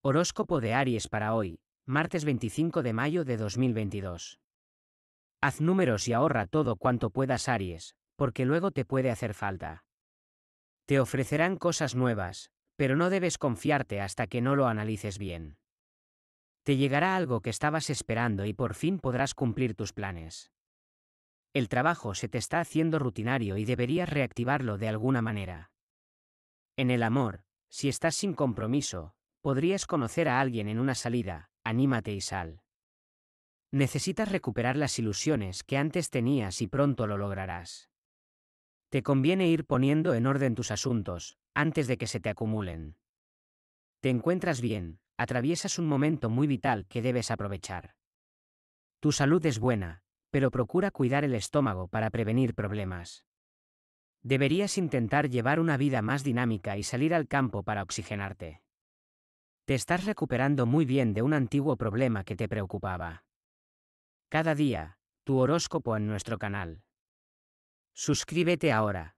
Horóscopo de Aries para hoy, martes 25 de mayo de 2022. Haz números y ahorra todo cuanto puedas Aries, porque luego te puede hacer falta. Te ofrecerán cosas nuevas, pero no debes confiarte hasta que no lo analices bien. Te llegará algo que estabas esperando y por fin podrás cumplir tus planes. El trabajo se te está haciendo rutinario y deberías reactivarlo de alguna manera. En el amor, si estás sin compromiso, Podrías conocer a alguien en una salida, anímate y sal. Necesitas recuperar las ilusiones que antes tenías y pronto lo lograrás. Te conviene ir poniendo en orden tus asuntos, antes de que se te acumulen. Te encuentras bien, atraviesas un momento muy vital que debes aprovechar. Tu salud es buena, pero procura cuidar el estómago para prevenir problemas. Deberías intentar llevar una vida más dinámica y salir al campo para oxigenarte. Te estás recuperando muy bien de un antiguo problema que te preocupaba. Cada día, tu horóscopo en nuestro canal. Suscríbete ahora.